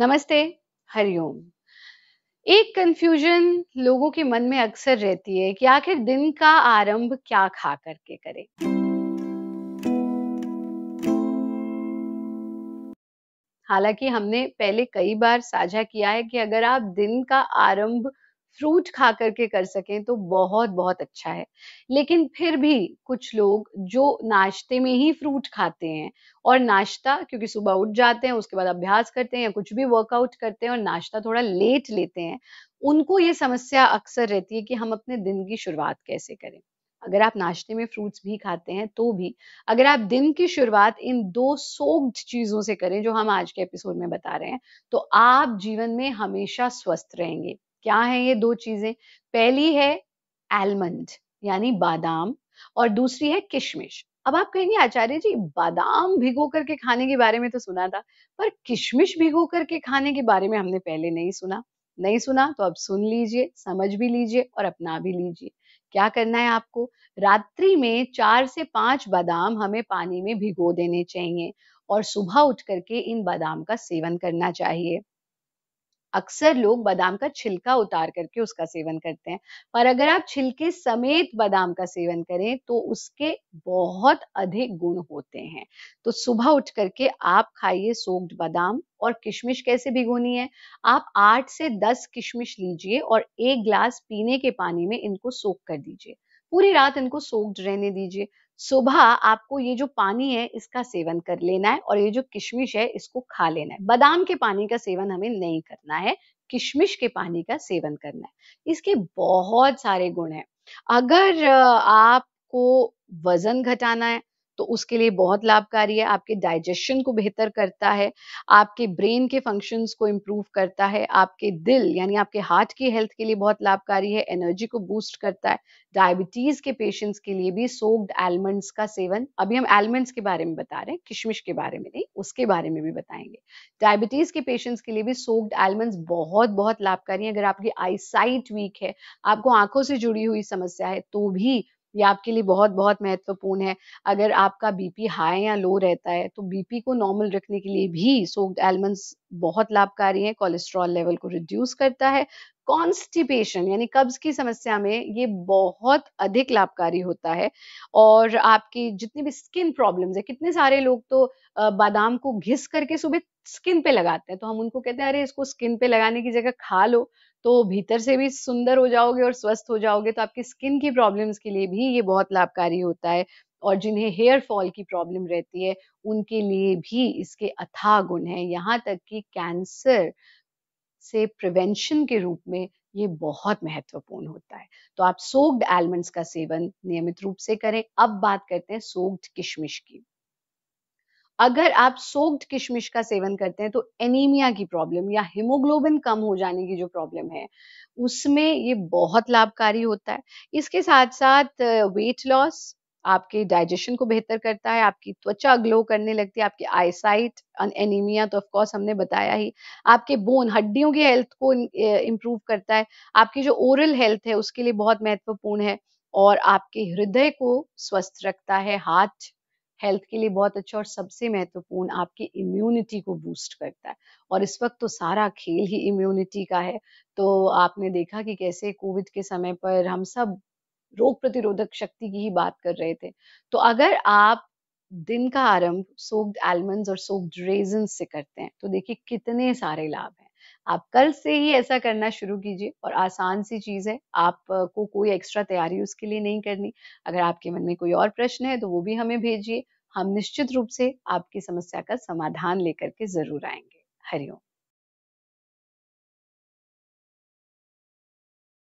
नमस्ते हरिओम एक कंफ्यूजन लोगों के मन में अक्सर रहती है कि आखिर दिन का आरंभ क्या खा करके करें हालांकि हमने पहले कई बार साझा किया है कि अगर आप दिन का आरंभ फ्रूट खा करके कर सकें तो बहुत बहुत अच्छा है लेकिन फिर भी कुछ लोग जो नाश्ते में ही फ्रूट खाते हैं और नाश्ता क्योंकि सुबह उठ जाते हैं उसके बाद अभ्यास करते हैं या कुछ भी वर्कआउट करते हैं और नाश्ता थोड़ा लेट लेते हैं उनको ये समस्या अक्सर रहती है कि हम अपने दिन की शुरुआत कैसे करें अगर आप नाश्ते में फ्रूट्स भी खाते हैं तो भी अगर आप दिन की शुरुआत इन दो सोग्ड चीजों से करें जो हम आज के एपिसोड में बता रहे हैं तो आप जीवन में हमेशा स्वस्थ रहेंगे क्या है ये दो चीजें पहली है एलमंड यानी बादाम और दूसरी है किशमिश अब आप कहेंगे आचार्य जी बादाम भिगो करके खाने के बारे में तो सुना था पर किशमिश भिगो करके खाने के बारे में हमने पहले नहीं सुना नहीं सुना तो अब सुन लीजिए समझ भी लीजिए और अपना भी लीजिए क्या करना है आपको रात्रि में चार से पांच बादाम हमें पानी में भिगो देने चाहिए और सुबह उठ करके इन बादाम का सेवन करना चाहिए अक्सर लोग बादाम का छिलका उतार करके उसका सेवन करते हैं पर अगर आप छिलके समेत बादाम का सेवन करें तो उसके बहुत अधिक गुण होते हैं तो सुबह उठ करके आप खाइए सोक्ड बादाम और किशमिश कैसे भिगोनी है आप आठ से दस किशमिश लीजिए और एक ग्लास पीने के पानी में इनको सोख कर दीजिए पूरी रात इनको सोक्ड रहने दीजिए सुबह आपको ये जो पानी है इसका सेवन कर लेना है और ये जो किशमिश है इसको खा लेना है बादाम के पानी का सेवन हमें नहीं करना है किशमिश के पानी का सेवन करना है इसके बहुत सारे गुण हैं अगर आपको वजन घटाना है तो उसके लिए बहुत लाभकारी है आपके डाइजेशन को बेहतर करता है आपके ब्रेन के फंक्शंस को इम्प्रूव करता है आपके दिल यानी आपके हार्ट की हेल्थ के लिए बहुत लाभकारी है एनर्जी को बूस्ट करता है डायबिटीज के पेशेंट्स के लिए भी सोक्ड एलमंड्स का सेवन अभी हम एलमंड्स के बारे में बता रहे हैं किशमिश के बारे में नहीं उसके बारे में भी बताएंगे डायबिटीज के पेशेंट्स के लिए भी सोक्ड एलमंड्स बहुत बहुत लाभकारी है अगर आपकी आईसाइट वीक है आपको आंखों से जुड़ी हुई समस्या है तो भी ये आपके लिए बहुत बहुत महत्वपूर्ण है अगर आपका बीपी हाई या लो रहता है तो बीपी को नॉर्मल रखने के लिए भी सोक्ड आलमंड्स बहुत लाभकारी है कोलेस्ट्रॉल लेवल को रिड्यूस करता है कॉन्स्टिपेशन यानी कब्ज की समस्या में ये बहुत अधिक लाभकारी होता है और आपकी जितनी भी स्किन प्रॉब्लम्स है कितने सारे लोग तो बादाम को घिस करके सुबह स्किन पे लगाते हैं तो हम उनको कहते हैं अरे इसको स्किन पे लगाने की जगह खा लो तो भीतर से भी सुंदर हो जाओगे और स्वस्थ हो जाओगे तो आपकी स्किन की प्रॉब्लम्स के लिए भी ये बहुत लाभकारी होता है और जिन्हें हेयर फॉल की प्रॉब्लम रहती है उनके लिए भी इसके अथाह गुण हैं यहाँ तक कि कैंसर से प्रिवेंशन के रूप में ये बहुत महत्वपूर्ण होता है तो आप सोग्ड आलमंड्स का सेवन नियमित रूप से करें अब बात करते हैं सोग्ड किशमिश की अगर आप सोक्ड किशमिश का सेवन करते हैं तो एनीमिया की प्रॉब्लम या हीमोग्लोबिन कम हो जाने की जो प्रॉब्लम है उसमें ये बहुत लाभकारी होता है इसके साथ साथ वेट लॉस आपके डाइजेशन को बेहतर करता है आपकी त्वचा ग्लो करने लगती है आपकी आईसाइट एनीमिया तो ऑफकोर्स हमने बताया ही आपके बोन हड्डियों की हेल्थ को इम्प्रूव करता है आपकी जो ओरल हेल्थ है उसके लिए बहुत महत्वपूर्ण है और आपके हृदय को स्वस्थ रखता है हार्ट हेल्थ के लिए बहुत अच्छा और सबसे महत्वपूर्ण आपकी इम्यूनिटी को बूस्ट करता है और इस वक्त तो सारा खेल ही इम्यूनिटी का है तो आपने देखा कि कैसे कोविड के समय पर हम सब रोग प्रतिरोधक शक्ति की ही बात कर रहे थे तो अगर आप दिन का आरंभ सोक्ड आलमंड और सोक्ड रेजन से करते हैं तो देखिए कितने सारे लाभ हैं आप कल से ही ऐसा करना शुरू कीजिए और आसान सी चीज़ है आपको कोई एक्स्ट्रा तैयारी उसके लिए नहीं करनी अगर आपके मन में कोई और प्रश्न है तो वो भी हमें भेजिए हम निश्चित रूप से आपकी समस्या का समाधान लेकर के जरूर आएंगे हरिओम